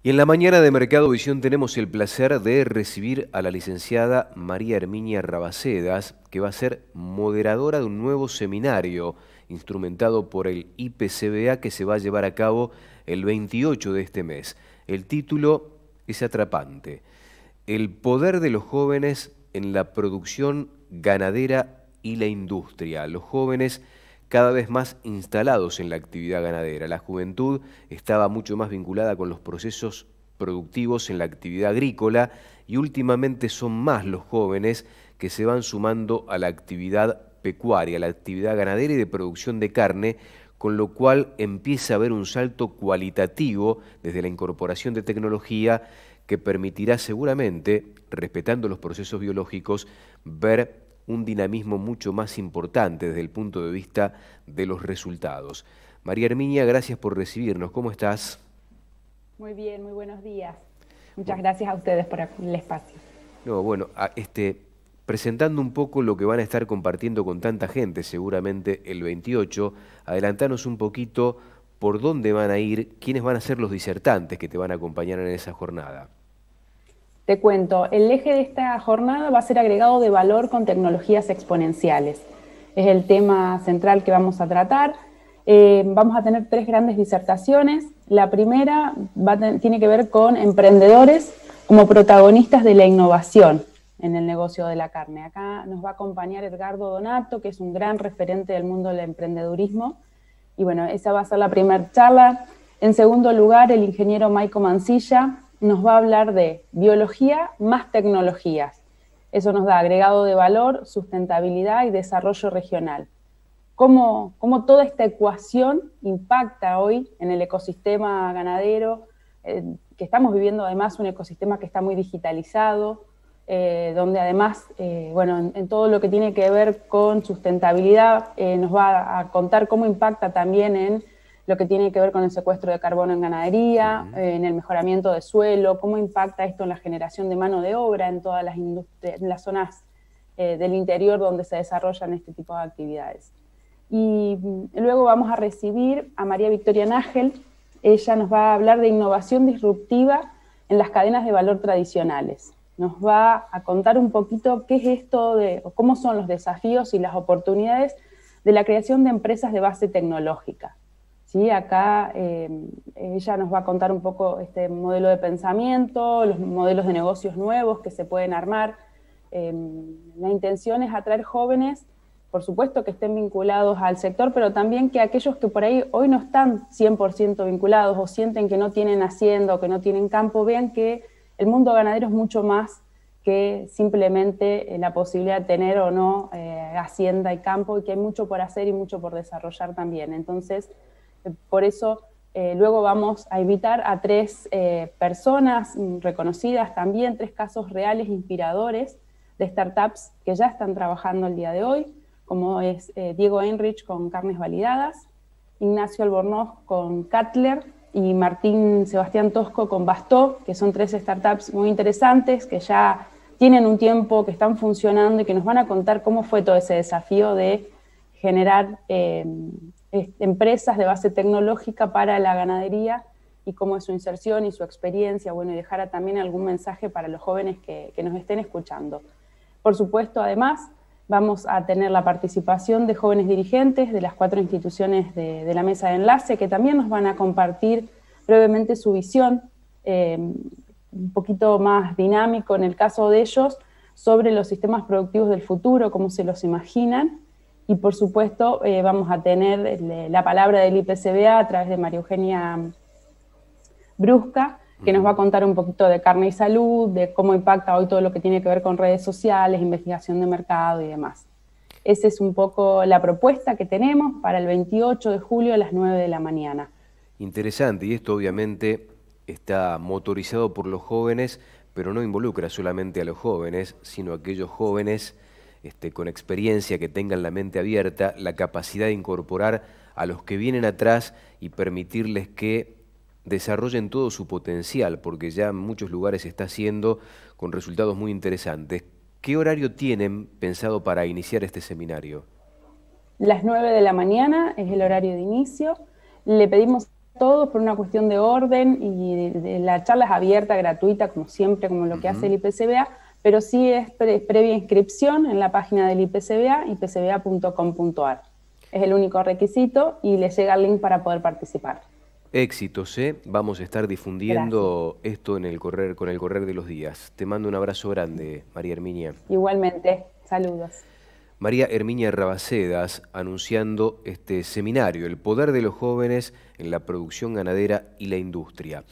Y en la mañana de Mercado Visión tenemos el placer de recibir a la licenciada María Herminia Rabacedas, que va a ser moderadora de un nuevo seminario instrumentado por el IPCBA que se va a llevar a cabo el 28 de este mes. El título es atrapante. El poder de los jóvenes en la producción ganadera y la industria. Los jóvenes cada vez más instalados en la actividad ganadera. La juventud estaba mucho más vinculada con los procesos productivos en la actividad agrícola y últimamente son más los jóvenes que se van sumando a la actividad pecuaria, la actividad ganadera y de producción de carne, con lo cual empieza a haber un salto cualitativo desde la incorporación de tecnología que permitirá seguramente, respetando los procesos biológicos, ver un dinamismo mucho más importante desde el punto de vista de los resultados. María Herminia, gracias por recibirnos. ¿Cómo estás? Muy bien, muy buenos días. Muchas gracias a ustedes por el espacio. No, bueno, este, presentando un poco lo que van a estar compartiendo con tanta gente, seguramente el 28, adelantanos un poquito por dónde van a ir, quiénes van a ser los disertantes que te van a acompañar en esa jornada. Te cuento, el eje de esta jornada va a ser agregado de valor con tecnologías exponenciales. Es el tema central que vamos a tratar. Eh, vamos a tener tres grandes disertaciones. La primera tiene que ver con emprendedores como protagonistas de la innovación en el negocio de la carne. Acá nos va a acompañar Edgardo Donato, que es un gran referente del mundo del emprendedurismo. Y bueno, esa va a ser la primera charla. En segundo lugar, el ingeniero Maico Mancilla, nos va a hablar de biología más tecnologías. Eso nos da agregado de valor, sustentabilidad y desarrollo regional. Cómo, toda esta ecuación impacta hoy en el ecosistema ganadero, eh, que estamos viviendo además un ecosistema que está muy digitalizado, eh, donde además, eh, bueno, en, todo lo que tiene que ver con sustentabilidad, nos va a contar cómo impacta también en lo que tiene que ver con el secuestro de carbono en ganadería, eh, en el mejoramiento de suelo, cómo impacta esto en la generación de mano de obra en todas las, en las zonas eh, del interior donde se desarrollan este tipo de actividades. Y mm, luego vamos a recibir a María Victoria Nágel. Ella nos va a hablar de innovación disruptiva en las cadenas de valor tradicionales. Nos va a contar un poquito qué es esto de, o cómo son los desafíos y las oportunidades de la creación de empresas de base tecnológica. ¿sí? Acá em, ella nos va a contar un poco este modelo de pensamiento, los modelos de negocios nuevos que se pueden armar. Em, la intención es atraer jóvenes, por supuesto, que estén vinculados al sector, pero también que aquellos que por ahí hoy no están 100% vinculados o sienten que no tienen hacienda o que no tienen campo, vean que el mundo ganadero es mucho más que simplemente eh, la posibilidad de tener o no eh, hacienda y campo y que hay mucho por hacer y mucho por desarrollar también. Entonces, por eso eh, luego vamos a invitar a tres eh, personas mm, reconocidas también, tres casos reales inspiradores de startups que ya están trabajando el día de hoy, como es eh, Diego Enrich con Carnes Validadas, Ignacio Albornoz con Cutler y Martín Sebastián Tosco con Bastó, que son tres startups muy interesantes que ya tienen un tiempo, que están funcionando y que nos van a contar cómo fue todo ese desafío de generar empresas de base tecnológica para la ganadería y cómo es su inserción y su experiencia, bueno, y dejará también algún mensaje para los jóvenes que, nos estén escuchando. Por supuesto, además, vamos a tener la participación de jóvenes dirigentes de las cuatro instituciones de, la mesa de enlace, que también nos van a compartir brevemente su visión, eh, un poquito más dinámico en el caso de ellos, sobre los sistemas productivos del futuro, cómo se los imaginan, y por supuesto eh, vamos a tener eh, la palabra del IPCBA a través de María Eugenia Brusca, que nos va a contar un poquito de carne y salud, de cómo impacta hoy todo lo que tiene que ver con redes sociales, investigación de mercado y demás. Esa es un poco la propuesta que tenemos para el 28 de julio a las 9 de la mañana. Interesante, y esto obviamente está motorizado por los jóvenes, pero no involucra solamente a los jóvenes, sino a aquellos jóvenes este, con experiencia, que tengan la mente abierta, la capacidad de incorporar a los que vienen atrás y permitirles que desarrollen todo su potencial, porque ya en muchos lugares está haciendo con resultados muy interesantes. ¿Qué horario tienen pensado para iniciar este seminario? Las 9 de la mañana es el horario de inicio. Le pedimos a todos por una cuestión de orden y de, la charla es abierta, gratuita, como siempre, como lo que hace el IPCBA pero sí es previa inscripción en la página del IPCBA, ipcba.com.ar. Es el único requisito y les llega el link para poder participar. Éxitos, ¿eh? Vamos a estar difundiendo esto en el correr, con el correr de los días. Te mando un abrazo grande, María Herminia. Igualmente, saludos. María Herminia Rabacedas anunciando este seminario, El poder de los jóvenes en la producción ganadera y la industria.